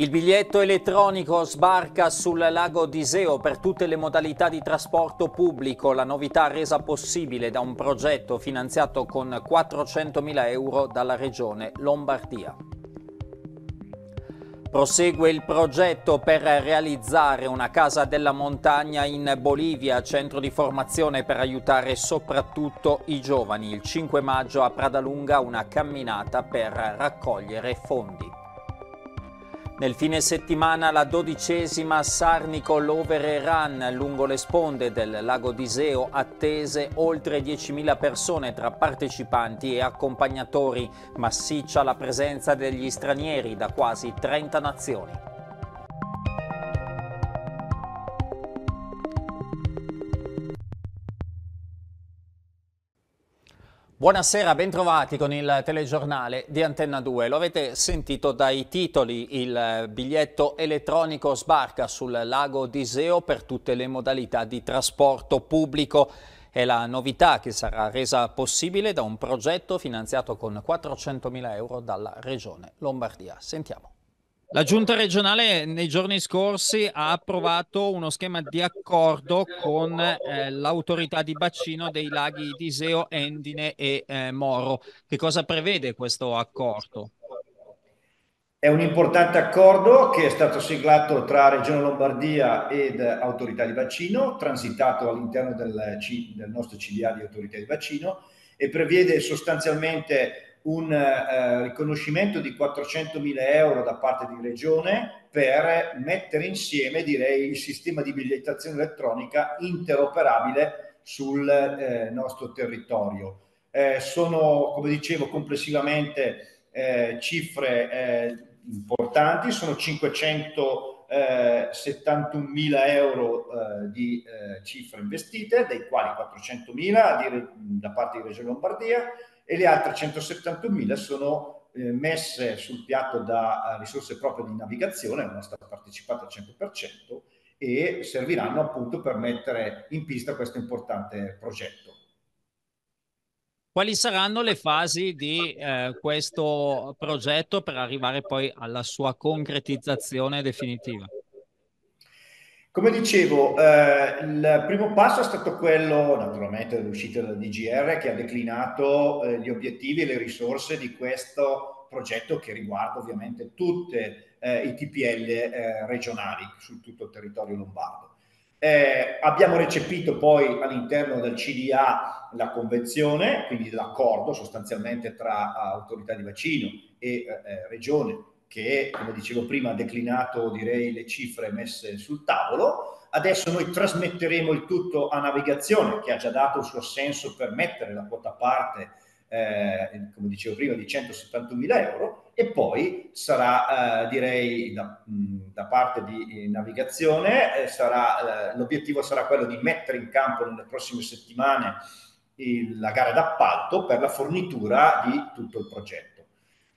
Il biglietto elettronico sbarca sul lago d'Iseo per tutte le modalità di trasporto pubblico, la novità resa possibile da un progetto finanziato con 400.000 euro dalla regione Lombardia. Prosegue il progetto per realizzare una casa della montagna in Bolivia, centro di formazione per aiutare soprattutto i giovani. Il 5 maggio a Pradalunga una camminata per raccogliere fondi. Nel fine settimana la dodicesima Sarnico Lovere Run lungo le sponde del lago d'Iseo attese oltre 10.000 persone tra partecipanti e accompagnatori, massiccia la presenza degli stranieri da quasi 30 nazioni. Buonasera, bentrovati con il telegiornale di Antenna 2. Lo avete sentito dai titoli, il biglietto elettronico sbarca sul lago d'Iseo per tutte le modalità di trasporto pubblico. È la novità che sarà resa possibile da un progetto finanziato con 400.000 euro dalla Regione Lombardia. Sentiamo. La giunta regionale nei giorni scorsi ha approvato uno schema di accordo con eh, l'autorità di bacino dei laghi di Endine e eh, Moro. Che cosa prevede questo accordo? È un importante accordo che è stato siglato tra Regione Lombardia ed eh, autorità di bacino, transitato all'interno del, del nostro CDA di autorità di bacino e prevede sostanzialmente un eh, eh, riconoscimento di 400.000 euro da parte di Regione per mettere insieme direi, il sistema di bigliettazione elettronica interoperabile sul eh, nostro territorio. Eh, sono, come dicevo, complessivamente eh, cifre eh, importanti, sono 571 mila euro di cifre investite, dei quali 400.000 da parte di Regione Lombardia, e le altre 171.000 sono eh, messe sul piatto da eh, risorse proprie di navigazione, non è stata partecipata al 100% e serviranno appunto per mettere in pista questo importante progetto. Quali saranno le fasi di eh, questo progetto per arrivare poi alla sua concretizzazione definitiva? Come dicevo, eh, il primo passo è stato quello, naturalmente, dell'uscita dal DGR che ha declinato eh, gli obiettivi e le risorse di questo progetto che riguarda ovviamente tutti eh, i TPL eh, regionali su tutto il territorio lombardo. Eh, abbiamo recepito poi all'interno del CDA la convenzione, quindi l'accordo sostanzialmente tra eh, autorità di vaccino e regione che, come dicevo prima, ha declinato direi le cifre messe sul tavolo. Adesso noi trasmetteremo il tutto a navigazione, che ha già dato il suo assenso per mettere la quota parte, eh, come dicevo prima, di 171.000 euro, e poi sarà, eh, direi, da, da, parte di eh, navigazione, eh, sarà, eh, l'obiettivo sarà quello di mettere in campo nelle prossime settimane il, la gara d'appalto per la fornitura di tutto il progetto.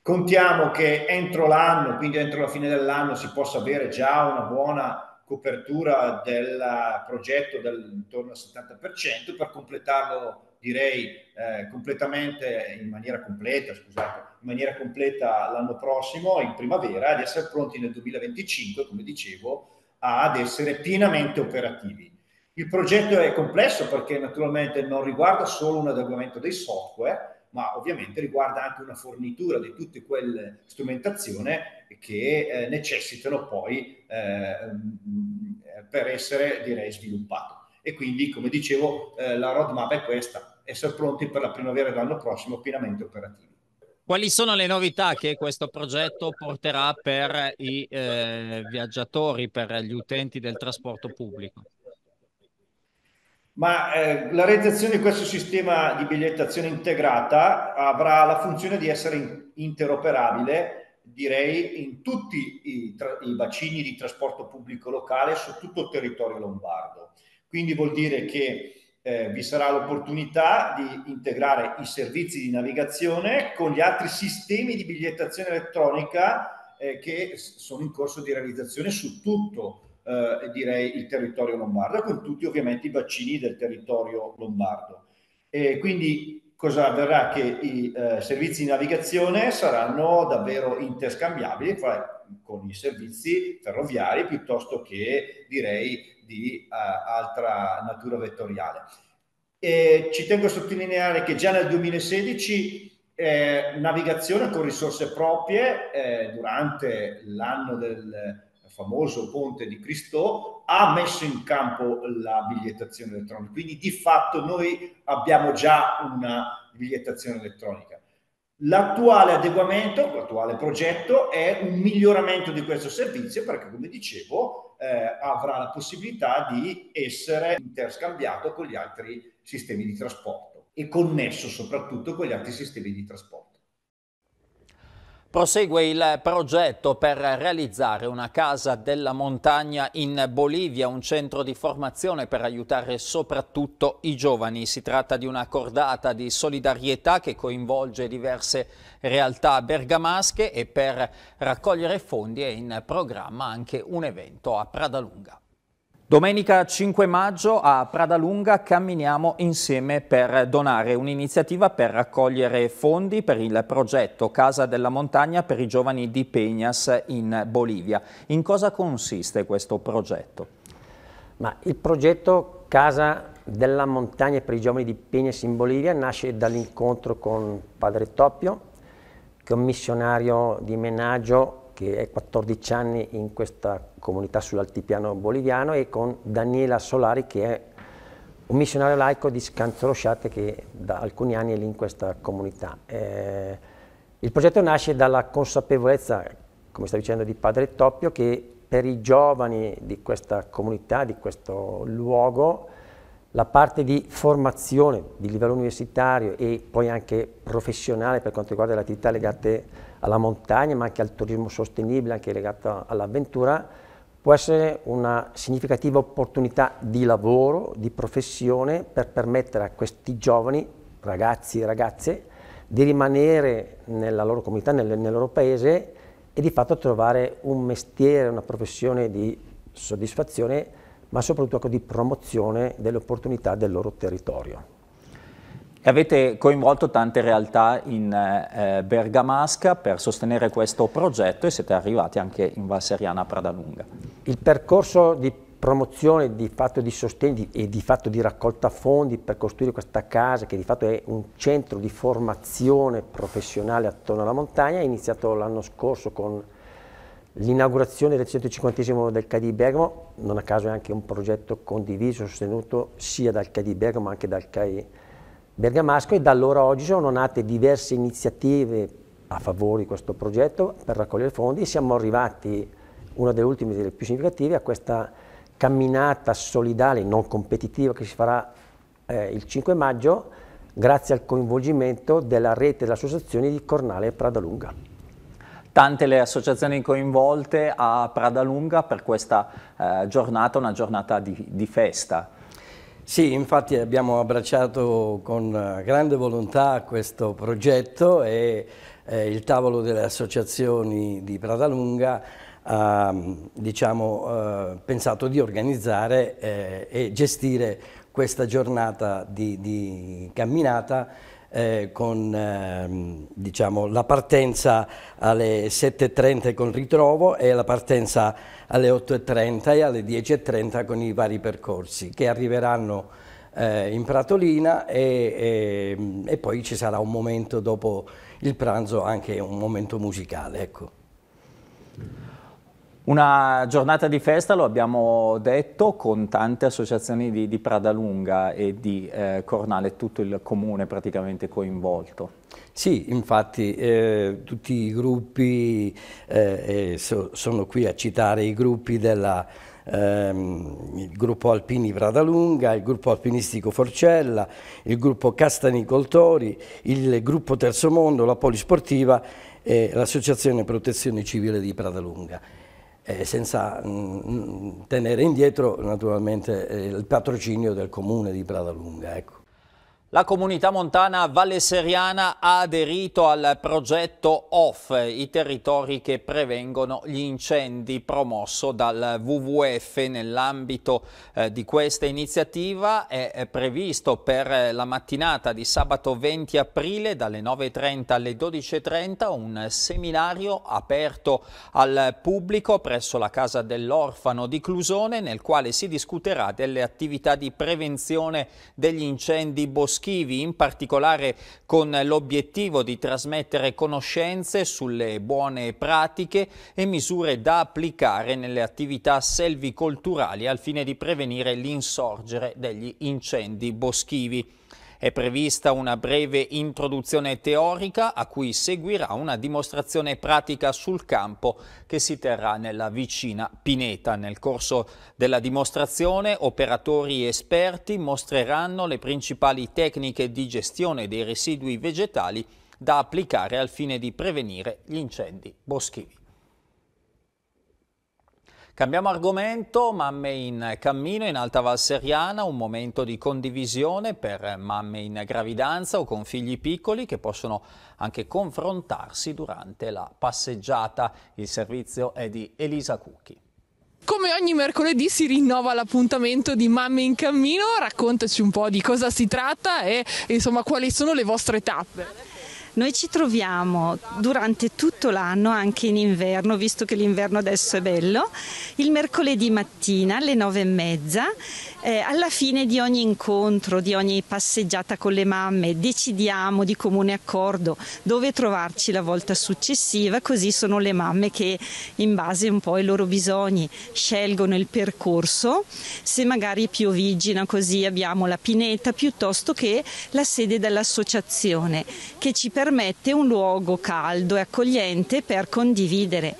Contiamo che entro l'anno, quindi entro la fine dell'anno, si possa avere già una buona copertura del progetto del, intorno al 70% per completarlo, direi, eh, completamente, in maniera completa, scusate, in maniera completa l'anno prossimo, in primavera, ed essere pronti nel 2025, come dicevo, ad essere pienamente operativi. Il progetto è complesso perché naturalmente non riguarda solo un adeguamento dei software, ma ovviamente riguarda anche una fornitura di tutte quelle strumentazioni che eh, necessitano poi eh, per essere direi sviluppato. E quindi, come dicevo, eh, la roadmap è questa, essere pronti per la primavera dell'anno prossimo pienamente operativi. Quali sono le novità che questo progetto porterà per i eh, viaggiatori, per gli utenti del trasporto pubblico? Ma eh, la realizzazione di questo sistema di bigliettazione integrata avrà la funzione di essere interoperabile, direi, in tutti i, tra- i bacini di trasporto pubblico locale su tutto il territorio lombardo. Quindi vuol dire che eh, vi sarà l'opportunità di integrare i servizi di navigazione con gli altri sistemi di bigliettazione elettronica eh, che sono in corso di realizzazione su tutto il territorio eh, direi il territorio lombardo, con tutti ovviamente i bacini del territorio lombardo. E quindi cosa avverrà? Che i eh, servizi di navigazione saranno davvero interscambiabili fra, con i servizi ferroviari piuttosto che direi di eh, altra natura vettoriale. E ci tengo a sottolineare che già nel 2016 eh, navigazione con risorse proprie eh, durante l'anno del famoso ponte di Cristo, ha messo in campo la bigliettazione elettronica. Quindi di fatto noi abbiamo già una bigliettazione elettronica. L'attuale adeguamento, l'attuale progetto è un miglioramento di questo servizio perché, come dicevo, eh, avrà la possibilità di essere interscambiato con gli altri sistemi di trasporto e connesso soprattutto con gli altri sistemi di trasporto. Prosegue il progetto per realizzare una casa della montagna in Bolivia, un centro di formazione per aiutare soprattutto i giovani. Si tratta di una cordata di solidarietà che coinvolge diverse realtà bergamasche e per raccogliere fondi è in programma anche un evento a Pradalunga. Domenica 5 maggio a Pradalunga camminiamo insieme per donare un'iniziativa per raccogliere fondi per il progetto Casa della Montagna per i giovani di Peñas in Bolivia. In cosa consiste questo progetto? Ma il progetto Casa della Montagna per i giovani di Peñas in Bolivia nasce dall'incontro con Padre Toppio, che è un missionario di menaggio che è 14 anni in questa comunità sull'altipiano boliviano e con Daniela Solari che è un missionario laico di Scanzorosciate che da alcuni anni è lì in questa comunità. Eh, il progetto nasce dalla consapevolezza, come sta dicendo, di Padre Toppio che per i giovani di questa comunità, di questo luogo, la parte di formazione di livello universitario e poi anche professionale per quanto riguarda le attività legate a alla montagna, ma anche al turismo sostenibile, anche legato all'avventura, può essere una significativa opportunità di lavoro, di professione, per permettere a questi giovani, ragazzi e ragazze, di rimanere nella loro comunità, nel, nel loro paese e di fatto trovare un mestiere, una professione di soddisfazione, ma soprattutto ecco, di promozione delle opportunità del loro territorio. Avete coinvolto tante realtà in eh, eh, Bergamasca per sostenere questo progetto e siete arrivati anche in Valseriana a Pradalunga. Il percorso di promozione, di fatto di sostegno e di fatto di raccolta fondi per costruire questa casa che di fatto è un centro di formazione professionale attorno alla montagna è iniziato l'anno scorso con L'inaugurazione del 150 del di Bergamo, non a caso è anche un progetto condiviso, sostenuto sia dal di Bergamo ma anche dal CAI bergamasco e da allora oggi sono nate diverse iniziative a favore di questo progetto per raccogliere fondi e siamo arrivati, una delle ultime e delle più significative, a questa camminata solidale non competitiva che si farà eh, il 5 maggio grazie al coinvolgimento della rete delle associazioni di Cornale e Pradalunga tante le associazioni coinvolte a Pradalunga per questa eh, giornata, una giornata di, di festa. Sì, infatti abbiamo abbracciato con eh, grande volontà questo progetto e eh, il tavolo delle associazioni di Pradalunga ha diciamo, eh, pensato di organizzare eh, e gestire questa giornata di, di camminata eh, con ehm, diciamo, la partenza alle 7.30 con il ritrovo e la partenza alle 8.30 e alle 10.30 con i vari percorsi che arriveranno eh, in Pratolina e, e, ehm, e, poi ci sarà un momento dopo il pranzo anche un momento musicale. Ecco. Una giornata di festa, lo abbiamo detto, con tante associazioni di, di Pradalunga e di eh, Cornale, tutto il comune praticamente coinvolto. Sì, infatti eh, tutti i gruppi, eh, eh so, sono qui a citare i gruppi della, ehm, gruppo Alpini Pradalunga, il gruppo alpinistico Forcella, il gruppo Castanicoltori, il gruppo Terzo Mondo, la Polisportiva e l'associazione Protezione Civile di Pradalunga eh, senza mh, mm, mm, tenere indietro naturalmente eh, il patrocinio del comune di Pradalunga. Ecco. La comunità montana Valle Seriana ha aderito al progetto OFF, i territori che prevengono gli incendi promosso dal WWF. Nell'ambito eh, di questa iniziativa è, è previsto per la mattinata di sabato 20 aprile dalle 9.30 alle 12.30 un seminario aperto al pubblico presso la Casa dell'Orfano di Clusone nel quale si discuterà delle attività di prevenzione degli incendi boschivi Boschivi, in particolare con l'obiettivo di trasmettere conoscenze sulle buone pratiche e misure da applicare nelle attività selvicolturali al fine di prevenire l'insorgere degli incendi boschivi. È prevista una breve introduzione teorica a cui seguirà una dimostrazione pratica sul campo che si terrà nella vicina Pineta. Nel corso della dimostrazione operatori esperti mostreranno le principali tecniche di gestione dei residui vegetali da applicare al fine di prevenire gli incendi boschivi. Cambiamo argomento, mamme in cammino in Alta Val Seriana, un momento di condivisione per mamme in gravidanza o con figli piccoli che possono anche confrontarsi durante la passeggiata. Il servizio è di Elisa Cucchi. Come ogni mercoledì si rinnova l'appuntamento di Mamme in Cammino, raccontaci un po' di cosa si tratta e insomma quali sono le vostre tappe. Noi ci troviamo durante tutto l'anno, anche in inverno, visto che l'inverno adesso è bello, il mercoledì mattina alle nove e mezza, eh, alla fine di ogni incontro, di ogni passeggiata con le mamme, decidiamo di comune accordo dove trovarci la volta successiva, così sono le mamme che in base un po' ai loro bisogni scelgono il percorso, se magari è piovigina così abbiamo la pineta piuttosto che la sede dell'associazione che ci permette permette un luogo caldo e accogliente per condividere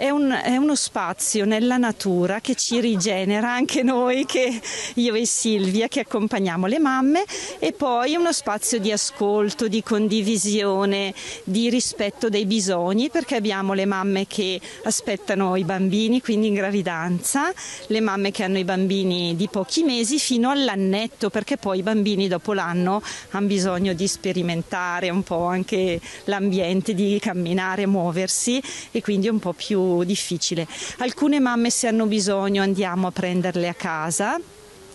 è, un, è, uno spazio nella natura che ci rigenera anche noi, che, io e Silvia, che accompagniamo le mamme e poi uno spazio di ascolto, di condivisione, di rispetto dei bisogni perché abbiamo le mamme che aspettano i bambini, quindi in gravidanza, le mamme che hanno i bambini di pochi mesi fino all'annetto perché poi i bambini dopo l'anno hanno bisogno di sperimentare un po' anche l'ambiente, di camminare, muoversi e quindi un po' più difficile. Alcune mamme se hanno bisogno andiamo a prenderle a casa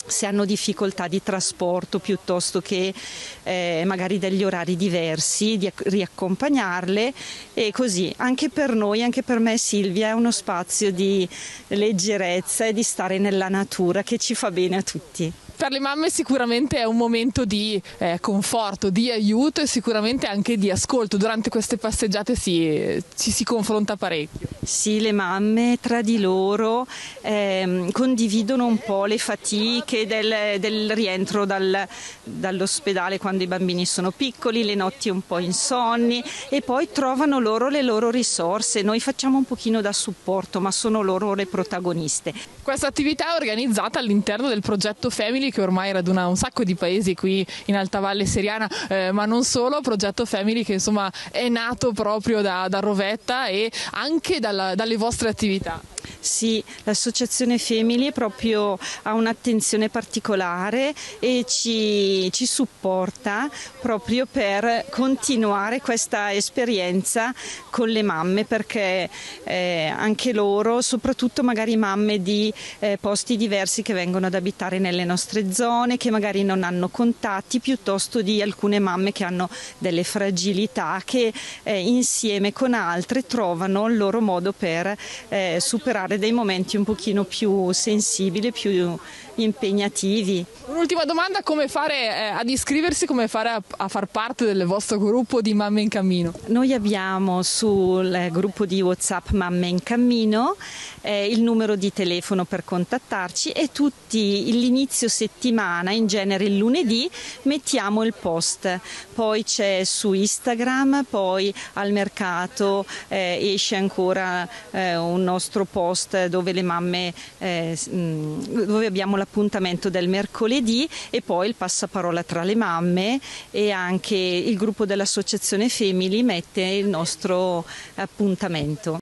se hanno difficoltà di trasporto piuttosto che eh, magari degli orari diversi, di riaccompagnarle e così anche per noi, anche per me Silvia è uno spazio di leggerezza e di stare nella natura che ci fa bene a tutti per le mamme sicuramente è un momento di eh, conforto, di aiuto e sicuramente anche di ascolto. Durante queste passeggiate si, ci si confronta parecchio. Sì, le mamme tra di loro eh, condividono un po' le fatiche del, del rientro dal, dall'ospedale quando i bambini sono piccoli, le notti un po' insonni e poi trovano loro le loro risorse. Noi facciamo un pochino da supporto, ma sono loro le protagoniste. Questa attività è organizzata all'interno del progetto Family che ormai raduna un sacco di paesi qui in Alta Valle Seriana, eh, ma non solo, progetto Family che insomma è nato proprio da, da Rovetta e anche dalla dalla, dalle vostre attività? Sì, l'associazione Femili proprio ha un'attenzione particolare e ci, ci, supporta proprio per continuare questa esperienza con le mamme perché eh, anche loro, soprattutto magari mamme di eh, posti diversi che vengono ad abitare nelle nostre zone, che magari non hanno contatti, piuttosto di alcune mamme che hanno delle fragilità che eh, insieme con altre trovano il loro modo per eh, superare superare dei momenti un pochino più sensibili, più impegnativi. Un'ultima domanda, come fare eh, ad iscriversi, come fare a, a, far parte del vostro gruppo di Mamme in Cammino? Noi abbiamo sul eh, gruppo di Whatsapp Mamme in Cammino eh, il numero di telefono per contattarci e tutti l'inizio settimana, in genere il lunedì, mettiamo il post. Poi c'è su Instagram, poi al mercato eh, esce ancora eh, un nostro post dove le mamme, eh, mm, dove abbiamo la l'appuntamento del mercoledì e poi il passaparola tra le mamme e anche il gruppo dell'associazione Femili mette il nostro appuntamento.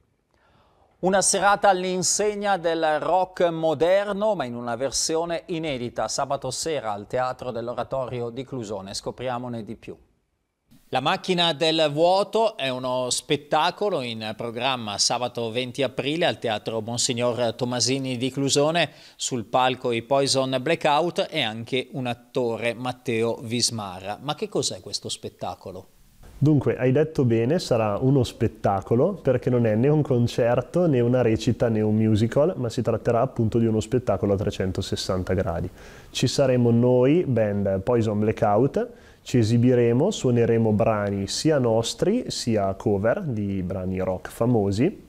Una serata all'insegna del rock moderno, ma in una versione inedita, sabato sera al Teatro dell'Oratorio di Clusone. Scopriamone di più. La macchina del vuoto è uno spettacolo in programma sabato 20 aprile al Teatro Monsignor Tomasini di Clusone, sul palco i Poison Blackout e anche un attore Matteo Vismarra. Ma che cos'è questo spettacolo? Dunque, hai detto bene, sarà uno spettacolo perché non è né un concerto né una recita né un musical, ma si tratterà appunto di uno spettacolo a 360 gradi. Ci saremo noi, band Poison Blackout, ci esibiremo, suoneremo brani sia nostri sia cover di brani rock famosi,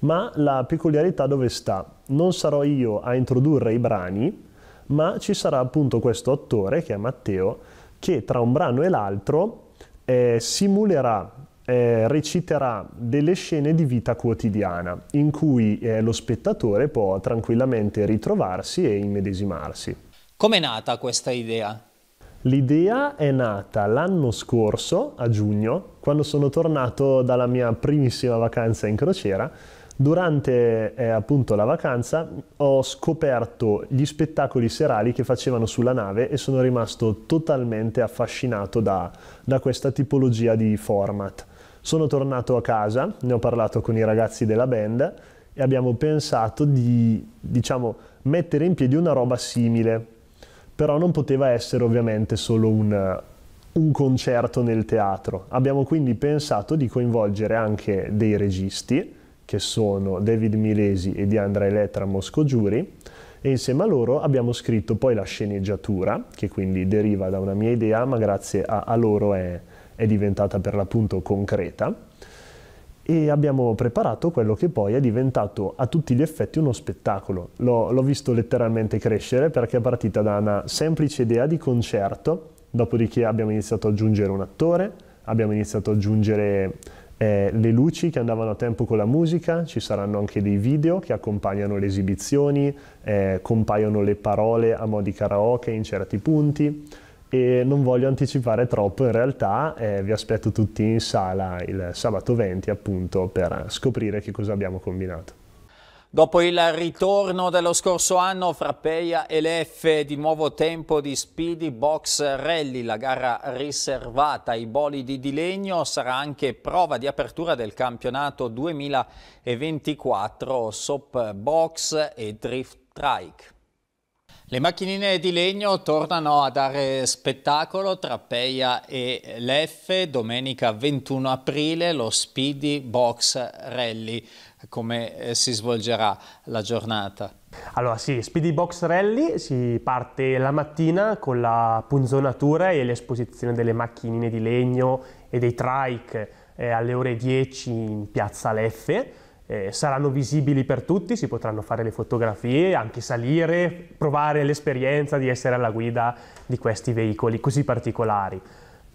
ma la peculiarità dove sta? Non sarò io a introdurre i brani, ma ci sarà appunto questo attore che è Matteo che tra un brano e l'altro eh, simulerà, eh, reciterà delle scene di vita quotidiana in cui eh, lo spettatore può tranquillamente ritrovarsi e immedesimarsi. Com'è nata questa idea? L'idea è nata l'anno scorso, a giugno, quando sono tornato dalla mia primissima vacanza in crociera Durante eh, appunto la vacanza ho scoperto gli spettacoli serali che facevano sulla nave e sono rimasto totalmente affascinato da, da questa tipologia di format. Sono tornato a casa, ne ho parlato con i ragazzi della band e abbiamo pensato di, diciamo, mettere in piedi una roba simile, però non poteva essere ovviamente solo un, un concerto nel teatro. Abbiamo quindi pensato di coinvolgere anche dei registi che sono David Milesi e Diandra Elettra Moscogiuri e insieme a loro abbiamo scritto poi la sceneggiatura che quindi deriva da una mia idea ma grazie a, a loro è, è diventata per l'appunto concreta e abbiamo preparato quello che poi è diventato a tutti gli effetti uno spettacolo. L'ho, visto letteralmente crescere perché è partita da una semplice idea di concerto, dopodiché abbiamo iniziato ad aggiungere un attore, abbiamo iniziato ad aggiungere eh, le luci che andavano a tempo con la musica, ci saranno anche dei video che accompagnano le esibizioni, eh, compaiono le parole a mo' di karaoke in certi punti e non voglio anticipare troppo, in realtà eh, vi aspetto tutti in sala il sabato 20 appunto per scoprire che cosa abbiamo combinato. Dopo il ritorno dello scorso anno fra Peia e Leffe, di nuovo tempo di Speedy Box Rally, la gara riservata ai bolidi di legno, sarà anche prova di apertura del campionato 2024 Sop Box e Drift Trike. Le macchinine di legno tornano a dare spettacolo tra Peia e Leffe domenica 21 aprile, lo Speedy Box Rally come eh, si svolgerà la giornata. Allora sì, Speedy Box Rally si parte la mattina con la punzonatura e l'esposizione delle macchinine di legno e dei trike eh, alle ore 10 in piazza Leffe. Eh, saranno visibili per tutti, si potranno fare le fotografie, anche salire, provare l'esperienza di essere alla guida di questi veicoli così particolari.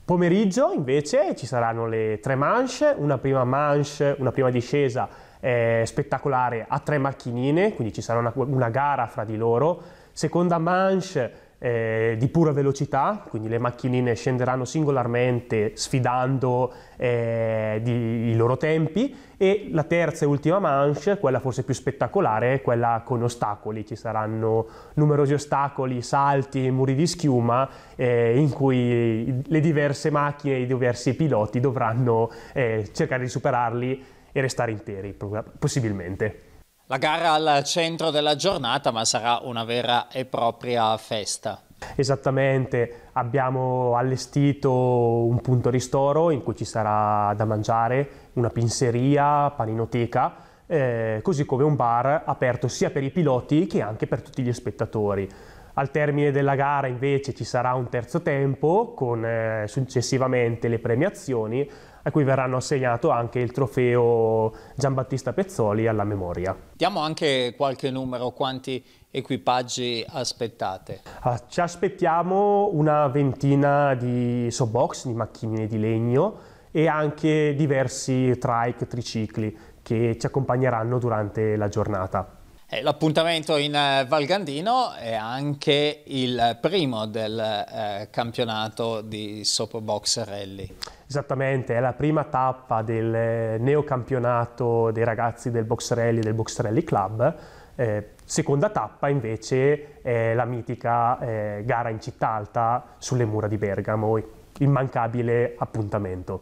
Pomeriggio invece ci saranno le tre manche, una prima manche, una prima discesa eh, spettacolare a tre macchinine, quindi ci sarà una, una gara fra di loro, seconda manche eh, di pura velocità, quindi le macchinine scenderanno singolarmente sfidando eh, di, i loro tempi e la terza e ultima manche, quella forse più spettacolare, è quella con ostacoli, ci saranno numerosi ostacoli, salti, muri di schiuma eh, in cui le diverse macchine, i diversi piloti dovranno eh, cercare di superarli e restare interi, possibilmente. La gara al centro della giornata, ma sarà una vera e propria festa. Esattamente, abbiamo allestito un punto ristoro in cui ci sarà da mangiare, una pinseria, paninoteca, eh, così come un bar aperto sia per i piloti che anche per tutti gli spettatori. Al termine della gara invece ci sarà un terzo tempo con eh, successivamente le premiazioni a cui verranno assegnato anche il trofeo Giambattista Pezzoli alla memoria. Diamo anche qualche numero, quanti equipaggi aspettate? Ah, ci aspettiamo una ventina di sobox, di macchine di legno e anche diversi trike, tricicli che ci accompagneranno durante la giornata. Eh, l'appuntamento in eh, Val Gandino è anche il primo del eh, campionato di Soapbox Rally. Esattamente, è la prima tappa del neocampionato dei ragazzi del Boxerelli e del Boxerelli Club. Eh, seconda tappa invece è la mitica eh, gara in città alta sulle mura di Bergamo, immancabile appuntamento.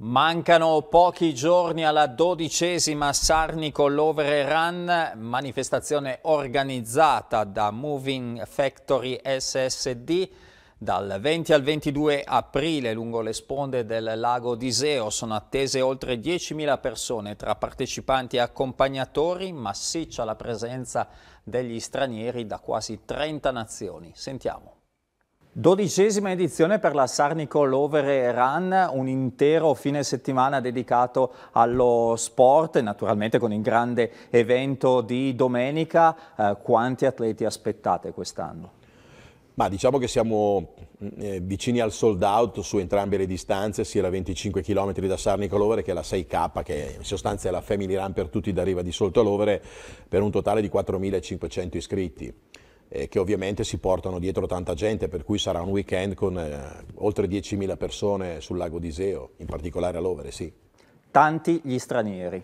Mancano pochi giorni alla dodicesima Sarnico Lover Run, manifestazione organizzata da Moving Factory SSD dal 20 al 22 aprile lungo le sponde del lago di Seo sono attese oltre 10.000 persone tra partecipanti e accompagnatori, massiccia la presenza degli stranieri da quasi 30 nazioni. Sentiamo. Dodicesima edizione per la Sarnico Lovere Run, un intero fine settimana dedicato allo sport, naturalmente con il grande evento di domenica. Eh, quanti atleti aspettate quest'anno? Ma diciamo che siamo mm, eh, vicini al sold out su entrambe le distanze, sia la 25 km da Sarnicolovere che la 6K, che in sostanza è la family run per tutti da Riva di Soltolovere, per un totale di 4.500 iscritti. Eh, che ovviamente si portano dietro tanta gente, per cui sarà un weekend con eh, oltre 10.000 persone sul lago di Iseo, in particolare a Lovere, sì. Tanti gli stranieri.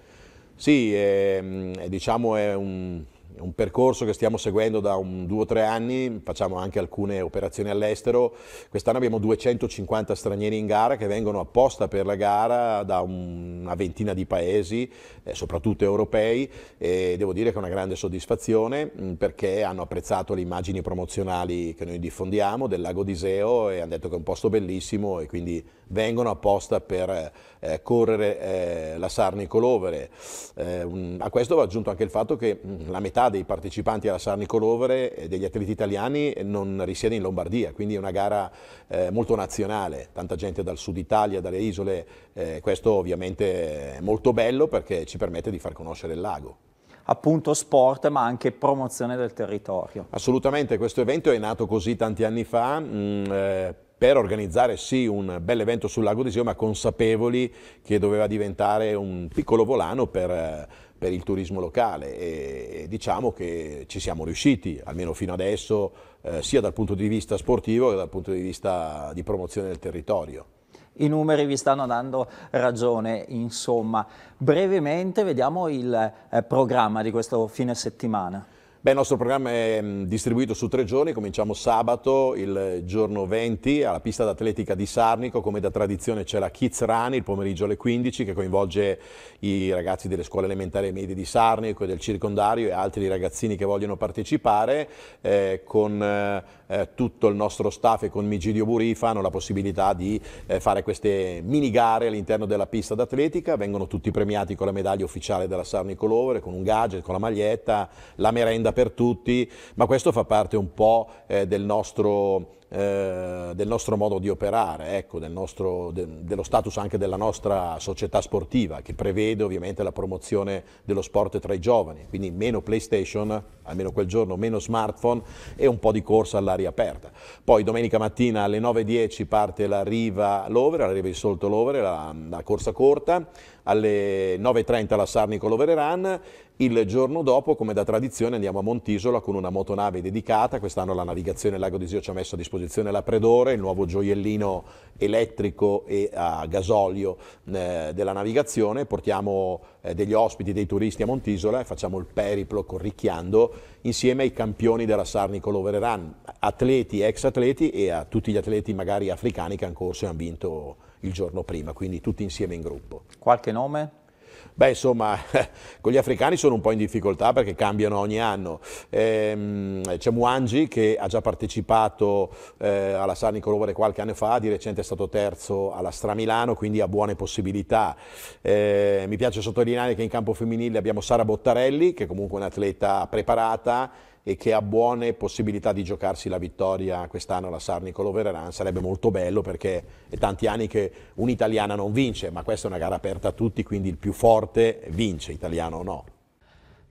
Sì, ehm, eh, diciamo è un, è un percorso che stiamo seguendo da un, due o tre anni, facciamo anche alcune operazioni all'estero. Quest'anno abbiamo 250 stranieri in gara che vengono apposta per la gara da una ventina di paesi, eh, soprattutto europei, e devo dire che è una grande soddisfazione mh, mm, perché hanno apprezzato le immagini promozionali che noi diffondiamo del lago di Seo e hanno detto che è un posto bellissimo e quindi vengono apposta per eh, correre eh, la Sarnicolovere. Eh, a questo va aggiunto anche il fatto che mh, mm, la metà dei partecipanti alla Sarnicolovere eh, degli atleti italiani non risiede in Lombardia, quindi è una gara eh, molto nazionale, tanta gente dal sud Italia, dalle isole, eh, questo ovviamente è molto bello perché ci permette di far conoscere il lago appunto sport ma anche promozione del territorio. Assolutamente, questo evento è nato così tanti anni fa, mh, mm, eh, per organizzare sì un bel evento sul lago di Sio, ma consapevoli che doveva diventare un piccolo volano per, eh, per il turismo locale e, e, diciamo che ci siamo riusciti, almeno fino adesso, eh, sia dal punto di vista sportivo che dal punto di vista di promozione del territorio. I numeri vi stanno dando ragione, insomma. Brevemente vediamo il eh, programma di questo fine settimana. Beh, il nostro programma è mm, distribuito su tre giorni, cominciamo sabato, il giorno 20, alla pista d'atletica di Sarnico, come da tradizione c'è la Kids Run, il pomeriggio alle 15, che coinvolge i ragazzi delle scuole elementari e medie di Sarnico e del circondario e altri ragazzini che vogliono partecipare, eh, con eh, tutto il nostro staff e con Migidio Burifa hanno la possibilità di eh, fare queste mini gare all'interno della pista d'atletica, vengono tutti premiati con la medaglia ufficiale della Sarnico Lover, con un gadget, con la maglietta, la merenda per tutti, ma questo fa parte un po' eh, del, nostro, eh, del, nostro, modo di operare, ecco, del nostro, de, dello status anche della nostra società sportiva, che prevede ovviamente la promozione dello sport tra i giovani, quindi meno PlayStation, almeno quel giorno, meno smartphone e un po' di corsa all'aria aperta. Poi domenica mattina alle 9.10 parte la Riva Lover, la Riva di Solto Lover, la, la corsa corta, alle 9.30 la Sarnico Lovere Run, il giorno dopo, come da tradizione, andiamo a Montisola con una motonave dedicata. Quest'anno la navigazione Lago di Sio ci ha messo a disposizione la Predore, il nuovo gioiellino elettrico e a gasolio eh, della navigazione. Portiamo eh, degli ospiti, dei turisti a Montisola e facciamo il periplo corricchiando insieme ai campioni della Sarnicolo Vereran, atleti, ex atleti e a tutti gli atleti magari africani che hanno corso e hanno vinto il giorno prima, quindi tutti insieme in gruppo. Qualche nome? Beh, insomma, con gli africani sono un po' in difficoltà perché cambiano ogni anno. Ehm, c'è Muangi che ha già partecipato eh, alla San Nicolovere qualche anno fa, di recente è stato terzo alla Stramilano, quindi ha buone possibilità. Eh, mi piace sottolineare che in campo femminile abbiamo Sara Bottarelli, che è comunque un'atleta preparata e che ha buone possibilità di giocarsi la vittoria quest'anno alla Sarnicolo Vereran sarebbe molto bello perché è tanti anni che un'italiana non vince, ma questa è una gara aperta a tutti, quindi il più forte vince, italiano o no.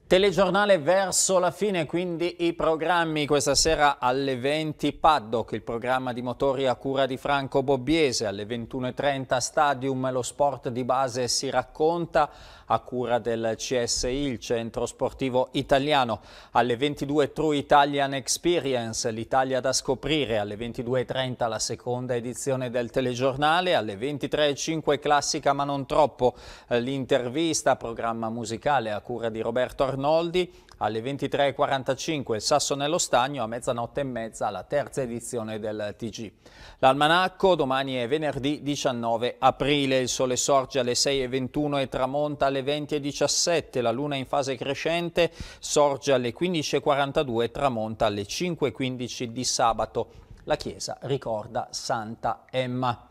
Telegiornale verso la fine, quindi i programmi questa sera alle 20 Paddock, il programma di motori a cura di Franco Bobbiese, alle 21.30 Stadium, lo sport di base si racconta a cura del CSI, il centro sportivo italiano, alle 22 True Italian Experience, l'Italia da scoprire, alle 22.30 la seconda edizione del telegiornale, alle 23.05 classica ma non troppo eh, l'intervista, programma musicale a cura di Roberto Armani, Arnoldi, alle 23.45 il Sasso nello Stagno, a mezzanotte e mezza la terza edizione del TG. L'almanacco domani è venerdì 19 aprile, il sole sorge alle 6.21 e tramonta alle 20.17, la luna in fase crescente sorge alle 15.42 e tramonta alle 5.15 di sabato. La chiesa ricorda Santa Emma.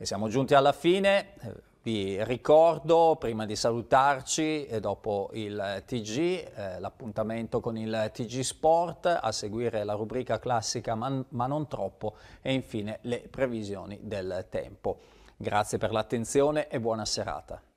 E siamo giunti alla fine vi ricordo prima di salutarci e dopo il TG, eh, l'appuntamento con il TG Sport, a seguire la rubrica classica man, ma non troppo e infine le previsioni del tempo. Grazie per l'attenzione e buona serata.